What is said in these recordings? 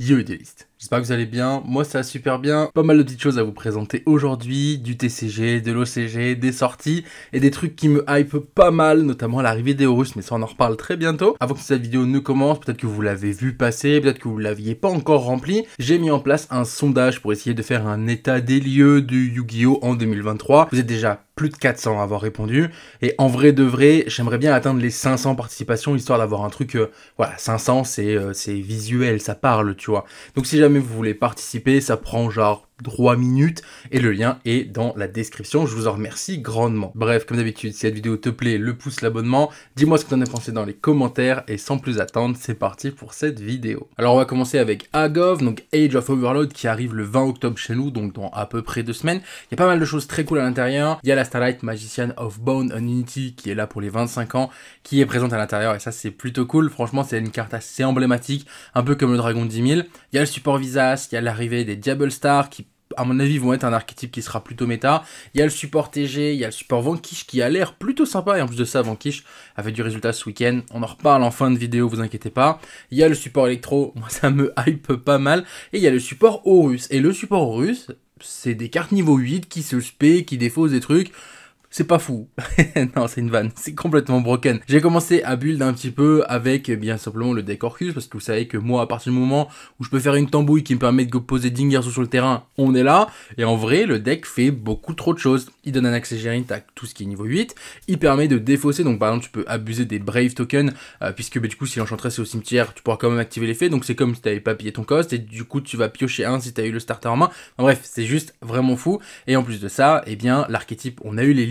judiskt. J'espère que vous allez bien. Moi, ça va super bien. Pas mal de petites choses à vous présenter aujourd'hui. Du TCG, de l'OCG, des sorties et des trucs qui me hype pas mal, notamment l'arrivée des Russes, mais ça, on en reparle très bientôt. Avant que cette vidéo ne commence, peut-être que vous l'avez vu passer, peut-être que vous l'aviez pas encore rempli. J'ai mis en place un sondage pour essayer de faire un état des lieux du Yu-Gi-Oh! en 2023. Vous êtes déjà plus de 400 à avoir répondu. Et en vrai de vrai, j'aimerais bien atteindre les 500 participations, histoire d'avoir un truc, euh, voilà, 500, euh, c'est visuel, ça parle, tu vois. Donc si jamais mais vous voulez participer, ça prend genre 3 minutes et le lien est dans la description. Je vous en remercie grandement. Bref, comme d'habitude, si cette vidéo te plaît, le pouce, l'abonnement. Dis-moi ce que t'en as pensé dans les commentaires et sans plus attendre, c'est parti pour cette vidéo. Alors on va commencer avec Agov, donc Age of Overload qui arrive le 20 octobre chez nous, donc dans à peu près deux semaines. Il y a pas mal de choses très cool à l'intérieur. Il y a la Starlight Magician of Bone Unity qui est là pour les 25 ans, qui est présente à l'intérieur et ça c'est plutôt cool. Franchement, c'est une carte assez emblématique, un peu comme le Dragon 10 000. Il y a le support Visas, il y a l'arrivée des Diable Stars qui à mon avis, vont être un archétype qui sera plutôt méta. Il y a le support TG, il y a le support Vanquish qui a l'air plutôt sympa. Et en plus de ça, Vanquish avait du résultat ce week-end. On en reparle en fin de vidéo, vous inquiétez pas. Il y a le support électro, moi ça me hype pas mal. Et il y a le support Horus. Et le support Horus, c'est des cartes niveau 8 qui se spé, qui défaussent des trucs c'est pas fou. non, c'est une vanne, c'est complètement broken. J'ai commencé à build un petit peu avec eh bien simplement le deck Orcus, parce que vous savez que moi, à partir du moment où je peux faire une tambouille qui me permet de poser dingers sur le terrain, on est là. Et en vrai, le deck fait beaucoup trop de choses. Il donne un accès géré à tout ce qui est niveau 8. Il permet de défausser, donc par exemple, tu peux abuser des Brave Tokens, euh, puisque bah, du coup, si l'enchantress est au cimetière, tu pourras quand même activer l'effet. Donc c'est comme si tu n'avais pas pillé ton cost, et du coup, tu vas piocher un si tu as eu le starter en main. bref, c'est juste vraiment fou. Et en plus de ça, eh bien, l'archétype, on a eu les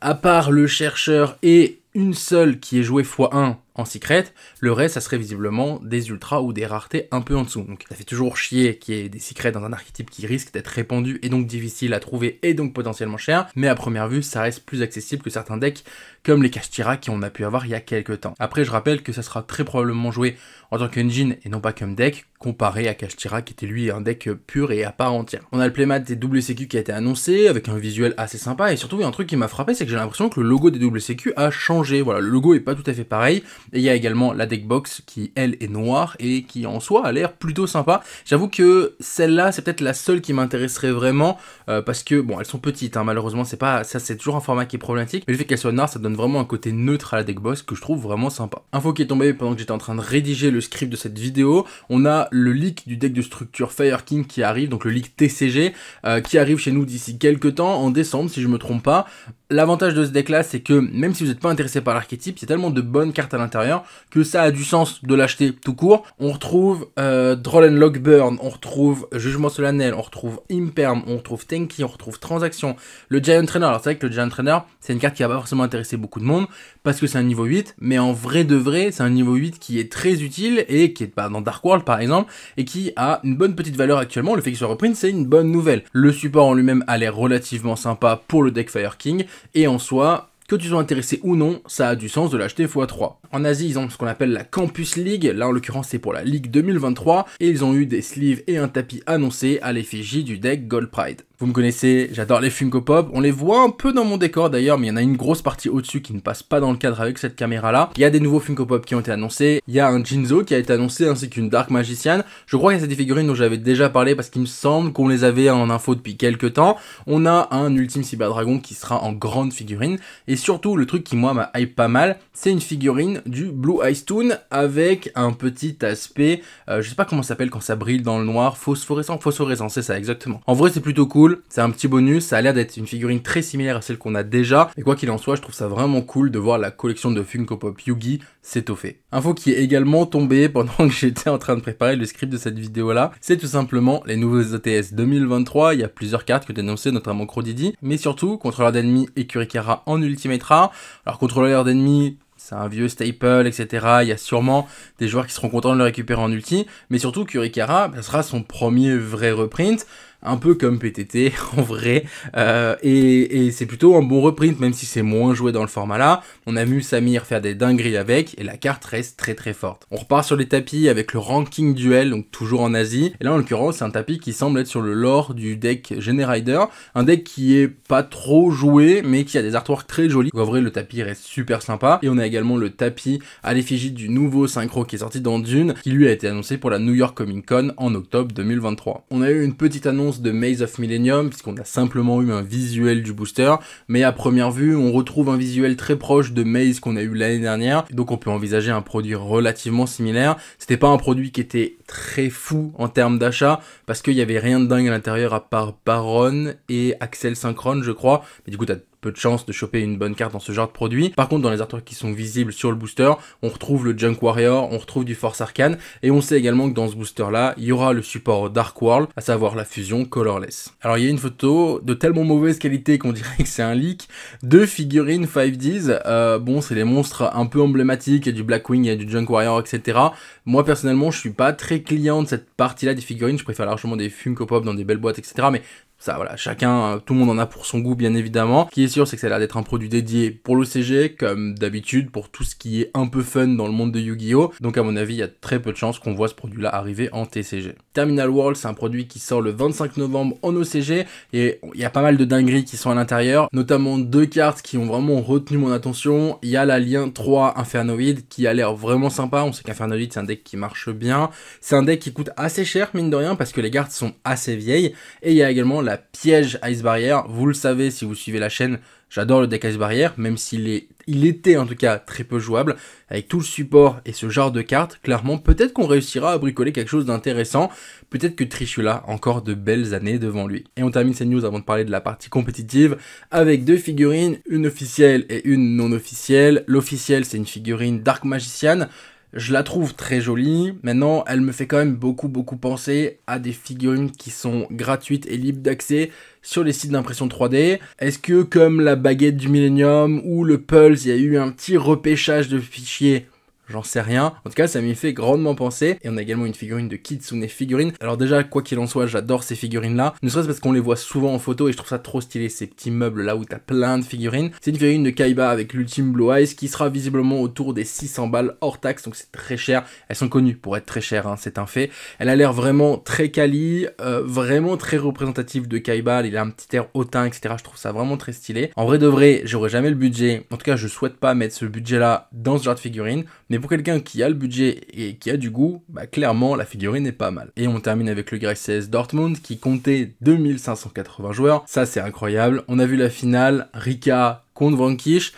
à part le chercheur et une seule qui est jouée x1 en secret, le reste ça serait visiblement des ultras ou des raretés un peu en dessous. Donc ça fait toujours chier qu'il y ait des secrets dans un archétype qui risque d'être répandu et donc difficile à trouver et donc potentiellement cher, mais à première vue ça reste plus accessible que certains decks comme les Castira qui on a pu avoir il y a quelques temps. Après, je rappelle que ça sera très probablement joué en tant qu'engine et non pas comme deck, comparé à castira qui était lui un deck pur et à part entière. On a le playmat des WCQ qui a été annoncé avec un visuel assez sympa et surtout il y a un truc qui m'a frappé c'est que j'ai l'impression que le logo des WCQ a changé. Voilà, le logo est pas tout à fait pareil et il y a également la deck box qui elle est noire et qui en soi a l'air plutôt sympa. J'avoue que celle-là c'est peut-être la seule qui m'intéresserait vraiment euh, parce que bon elles sont petites hein, malheureusement c'est pas ça c'est toujours un format qui est problématique mais le fait qu'elles soient noires ça donne vraiment un côté neutre à la deck boss que je trouve vraiment sympa. Info qui est tombée pendant que j'étais en train de rédiger le script de cette vidéo, on a le leak du deck de structure Fire King qui arrive, donc le leak TCG, euh, qui arrive chez nous d'ici quelques temps, en décembre si je me trompe pas. L'avantage de ce deck là, c'est que même si vous n'êtes pas intéressé par l'archétype, il y a tellement de bonnes cartes à l'intérieur que ça a du sens de l'acheter tout court. On retrouve euh, Droll and Lockburn, on retrouve Jugement Solennel, on retrouve Imperm, on retrouve Tanky, on retrouve Transaction, le Giant Trainer. Alors c'est vrai que le Giant Trainer, c'est une carte qui va pas forcément intéresser beaucoup beaucoup de monde, parce que c'est un niveau 8, mais en vrai de vrai, c'est un niveau 8 qui est très utile et qui est pas bah, dans Dark World par exemple, et qui a une bonne petite valeur actuellement. Le fait qu'il soit reprint, c'est une bonne nouvelle. Le support en lui-même a l'air relativement sympa pour le deck Fire King, et en soi, que tu sois intéressé ou non, ça a du sens de l'acheter x3. En Asie, ils ont ce qu'on appelle la Campus League, là en l'occurrence c'est pour la Ligue 2023, et ils ont eu des sleeves et un tapis annoncés à l'effigie du deck Gold Pride. Vous me connaissez, j'adore les Funko Pop. On les voit un peu dans mon décor d'ailleurs, mais il y en a une grosse partie au-dessus qui ne passe pas dans le cadre avec cette caméra-là. Il y a des nouveaux Funko Pop qui ont été annoncés. Il y a un Jinzo qui a été annoncé ainsi qu'une Dark Magician. Je crois qu'il y a des figurines dont j'avais déjà parlé parce qu'il me semble qu'on les avait en info depuis quelques temps. On a un Ultime Cyber Dragon qui sera en grande figurine. Et surtout, le truc qui moi m'a hype pas mal, c'est une figurine du Blue Ice Toon avec un petit aspect, euh, je sais pas comment ça s'appelle quand ça brille dans le noir, phosphorescent, phosphorescent, c'est ça exactement. En vrai, c'est plutôt cool. C'est un petit bonus, ça a l'air d'être une figurine très similaire à celle qu'on a déjà. Et quoi qu'il en soit, je trouve ça vraiment cool de voir la collection de Funko Pop Yugi s'étoffer. Info qui est également tombée pendant que j'étais en train de préparer le script de cette vidéo là, c'est tout simplement les nouveaux ATS e 2023. Il y a plusieurs cartes que dénoncer, notamment Crodidi, mais surtout contrôleur d'ennemis et Kurikara en Ultimate Alors contrôleur d'ennemi, c'est un vieux staple, etc. Il y a sûrement des joueurs qui seront contents de le récupérer en ulti. Mais surtout, Kurikara, sera son premier vrai reprint un peu comme PTT en vrai. Euh, et, c'est plutôt un bon reprint, même si c'est moins joué dans le format là. On a vu Samir faire des dingueries avec, et la carte reste très très forte. On repart sur les tapis avec le ranking duel, donc toujours en Asie. Et là en l'occurrence, c'est un tapis qui semble être sur le lore du deck Generider, un deck qui est pas trop joué, mais qui a des artworks très jolis. en vrai, le tapis reste super sympa. Et on a également le tapis à l'effigie du nouveau synchro qui est sorti dans Dune, qui lui a été annoncé pour la New York Comic Con en octobre 2023. On a eu une petite annonce de Maze of Millennium, puisqu'on a simplement eu un visuel du booster, mais à première vue, on retrouve un visuel très proche de Maze qu'on a eu l'année dernière, donc on peut envisager un produit relativement similaire. C'était pas un produit qui était très fou en termes d'achat, parce qu'il y avait rien de dingue à l'intérieur à part Baron et Axel Synchrone, je crois, mais du coup, peu de chance de choper une bonne carte dans ce genre de produit. Par contre, dans les artworks qui sont visibles sur le booster, on retrouve le Junk Warrior, on retrouve du Force Arcane, et on sait également que dans ce booster-là, il y aura le support Dark World, à savoir la fusion Colorless. Alors, il y a une photo de tellement mauvaise qualité qu'on dirait que c'est un leak, deux figurines 5Ds. Euh, bon, c'est des monstres un peu emblématiques, du Blackwing, il y a du Junk Warrior, etc. Moi, personnellement, je suis pas très client de cette partie-là des figurines, je préfère largement des Funko Pop dans des belles boîtes, etc. Mais ça, voilà, chacun, euh, tout le monde en a pour son goût, bien évidemment. Ce qui est sûr, c'est que ça a l'air d'être un produit dédié pour l'OCG, comme d'habitude, pour tout ce qui est un peu fun dans le monde de Yu-Gi-Oh! Donc, à mon avis, il y a très peu de chances qu'on voit ce produit-là arriver en TCG. Terminal World, c'est un produit qui sort le 25 novembre en OCG, et il y a pas mal de dingueries qui sont à l'intérieur, notamment deux cartes qui ont vraiment retenu mon attention. Il y a la lien 3 Infernoid, qui a l'air vraiment sympa. On sait qu'Infernoid, c'est un deck qui marche bien. C'est un deck qui coûte assez cher, mine de rien, parce que les cartes sont assez vieilles, et il y a également la piège Ice Barrière. Vous le savez si vous suivez la chaîne, j'adore le deck Ice Barrière, même s'il est, il était en tout cas très peu jouable. Avec tout le support et ce genre de cartes, clairement, peut-être qu'on réussira à bricoler quelque chose d'intéressant. Peut-être que Trishula encore de belles années devant lui. Et on termine cette news avant de parler de la partie compétitive avec deux figurines, une officielle et une non officielle. L'officielle, c'est une figurine Dark Magician. Je la trouve très jolie. Maintenant, elle me fait quand même beaucoup, beaucoup penser à des figurines qui sont gratuites et libres d'accès sur les sites d'impression 3D. Est-ce que, comme la baguette du Millennium ou le Pulse, il y a eu un petit repêchage de fichiers J'en sais rien. En tout cas, ça m'y fait grandement penser. Et on a également une figurine de Kitsune figurine. Alors déjà, quoi qu'il en soit, j'adore ces figurines-là. Ne serait-ce parce qu'on les voit souvent en photo et je trouve ça trop stylé, ces petits meubles là où t'as plein de figurines. C'est une figurine de Kaiba avec l'ultime Blue Eyes qui sera visiblement autour des 600 balles hors taxe, donc c'est très cher. Elles sont connues pour être très chères, hein, c'est un fait. Elle a l'air vraiment très quali, euh, vraiment très représentative de Kaiba. Il a un petit air hautain, etc. Je trouve ça vraiment très stylé. En vrai de vrai, j'aurais jamais le budget. En tout cas, je souhaite pas mettre ce budget-là dans ce genre de figurine. Mais et pour quelqu'un qui a le budget et qui a du goût, bah, clairement la figurine est pas mal. Et on termine avec le Grec CS Dortmund qui comptait 2580 joueurs. Ça c'est incroyable. On a vu la finale, Rika contre Vanquish.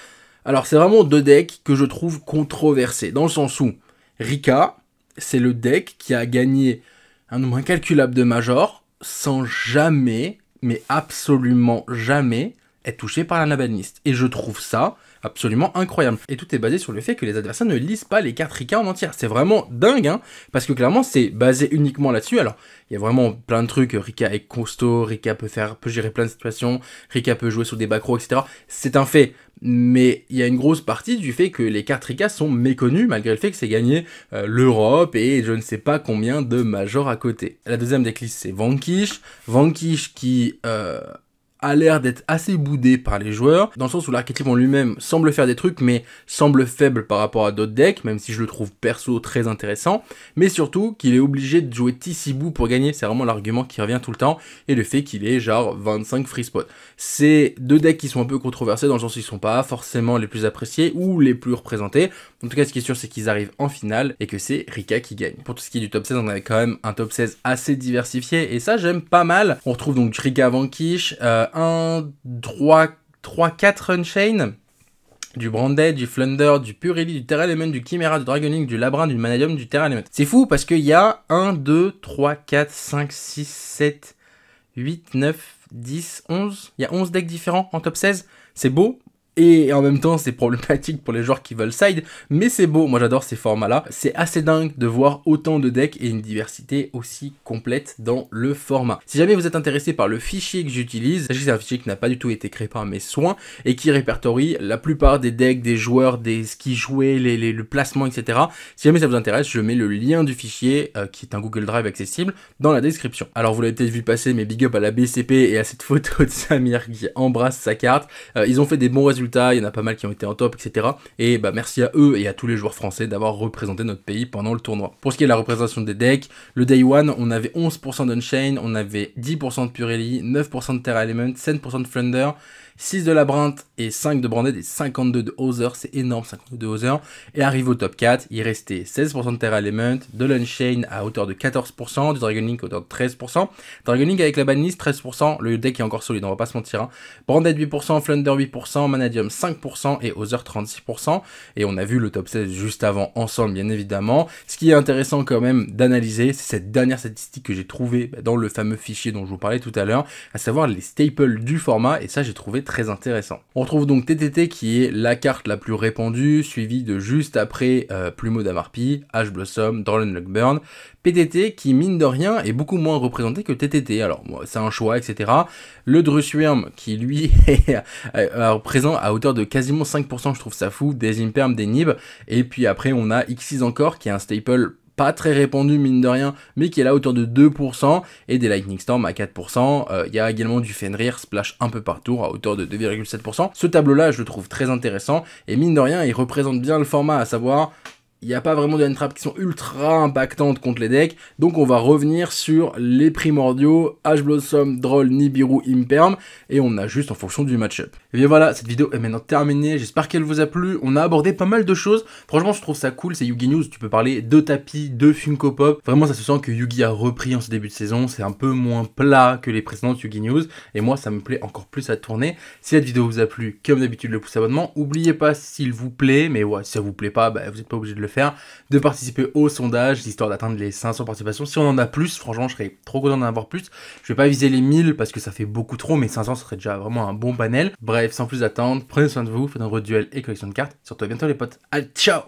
Alors c'est vraiment deux decks que je trouve controversés, dans le sens où Rika, c'est le deck qui a gagné un nombre incalculable de majors sans jamais, mais absolument jamais, est touché par la nabaniste Et je trouve ça absolument incroyable. Et tout est basé sur le fait que les adversaires ne lisent pas les cartes Rika en entière. C'est vraiment dingue, hein, parce que clairement, c'est basé uniquement là-dessus. Alors, il y a vraiment plein de trucs. Rika est costaud, Rika peut faire, peut gérer plein de situations, Rika peut jouer sur des backrows, etc. C'est un fait. Mais il y a une grosse partie du fait que les cartes Rika sont méconnues, malgré le fait que c'est gagné euh, l'Europe et je ne sais pas combien de majors à côté. La deuxième des c'est Vanquish. Vanquish qui... Euh, a l'air d'être assez boudé par les joueurs, dans le sens où l'archétype en lui-même semble faire des trucs, mais semble faible par rapport à d'autres decks, même si je le trouve perso très intéressant, mais surtout qu'il est obligé de jouer Tissibou pour gagner, c'est vraiment l'argument qui revient tout le temps, et le fait qu'il ait genre 25 free spots. C'est deux decks qui sont un peu controversés, dans le sens où ils sont pas forcément les plus appréciés ou les plus représentés, en tout cas ce qui est sûr c'est qu'ils arrivent en finale, et que c'est Rika qui gagne. Pour tout ce qui est du top 16, on a quand même un top 16 assez diversifié, et ça j'aime pas mal, on retrouve donc Rika Vanquish, euh, un 3-4 Unchain, du Branded, du Flunder, du Purely, du Terra Element, du Chimera, du Dragonlink, du Labrin, du Manadium, du Terra Element. C'est fou parce qu'il y a 1, 2, 3, 4, 5, 6, 7, 8, 9, 10, 11. Il y a 11 decks différents en top 16. C'est beau, et en même temps c'est problématique pour les joueurs qui veulent side, mais c'est beau, moi j'adore ces formats-là. C'est assez dingue de voir autant de decks et une diversité aussi complète dans le format. Si jamais vous êtes intéressé par le fichier que j'utilise, sachez c'est un fichier qui n'a pas du tout été créé par mes soins et qui répertorie la plupart des decks, des joueurs, des skis qui jouaient, les, le placement, etc. Si jamais ça vous intéresse, je mets le lien du fichier euh, qui est un Google Drive accessible dans la description. Alors vous l'avez peut-être vu passer, mais big up à la BCP et à cette photo de Samir qui embrasse sa carte. Euh, ils ont fait des bons résultats il y en a pas mal qui ont été en top, etc. Et bah merci à eux et à tous les joueurs français d'avoir représenté notre pays pendant le tournoi. Pour ce qui est de la représentation des decks, le Day One, on avait 11% d'unshain on avait 10% de Purelli, 9% de Terra Element, 7% de Flunder, 6 de Labyrinthe et 5 de Branded et 52 de Other, c'est énorme 52 de Other. Et arrive au top 4, il restait 16% de Terra Element, de l'Unchain à hauteur de 14%, du Dragon Link à hauteur de 13%, Dragon Link avec la banlist 13%, le deck est encore solide, on va pas se mentir. Hein. Branded 8%, Flunder 8%, Manager 5% et Other 36%. Et on a vu le top 16 juste avant ensemble, bien évidemment. Ce qui est intéressant quand même d'analyser, c'est cette dernière statistique que j'ai trouvée dans le fameux fichier dont je vous parlais tout à l'heure, à savoir les staples du format. Et ça, j'ai trouvé très intéressant. On retrouve donc TTT qui est la carte la plus répandue, suivie de juste après euh, Plumeau d'Amarpi, Ash Blossom, and Lockburn, PTT qui mine de rien est beaucoup moins représenté que TTT. Alors c'est un choix, etc. Le Druswurm qui lui est euh, euh, présent à à hauteur de quasiment 5%, je trouve ça fou, des imperms, des nibs, et puis après on a X6 encore, qui est un staple pas très répandu mine de rien, mais qui est là hauteur de 2%, et des Lightning Storm à 4%. Euh, il y a également du Fenrir Splash un peu partout, à hauteur de 2,7%. Ce tableau-là, je le trouve très intéressant, et mine de rien, il représente bien le format, à savoir il n'y a pas vraiment de hand qui sont ultra impactantes contre les decks. Donc on va revenir sur les primordiaux, Ash Blossom, Droll, Nibiru, Imperm. Et on a juste en fonction du match-up. Et bien voilà, cette vidéo est maintenant terminée. J'espère qu'elle vous a plu. On a abordé pas mal de choses. Franchement, je trouve ça cool. C'est Yugi News. Tu peux parler de tapis, de Funko Pop. Vraiment, ça se sent que Yugi a repris en ce début de saison. C'est un peu moins plat que les précédentes Yugi News. Et moi, ça me plaît encore plus à tourner. Si cette vidéo vous a plu, comme d'habitude, le pouce abonnement. N'oubliez pas s'il vous plaît. Mais ouais, si ça vous plaît pas, bah, vous n'êtes pas obligé de le faire, de participer au sondage, histoire d'atteindre les 500 participations. Si on en a plus, franchement, je serais trop content d'en avoir plus. Je vais pas viser les 1000 parce que ça fait beaucoup trop, mais 500, ce serait déjà vraiment un bon panel. Bref, sans plus attendre, prenez soin de vous, faites un duel et collection de cartes. Surtout à bientôt les potes. Allez, ciao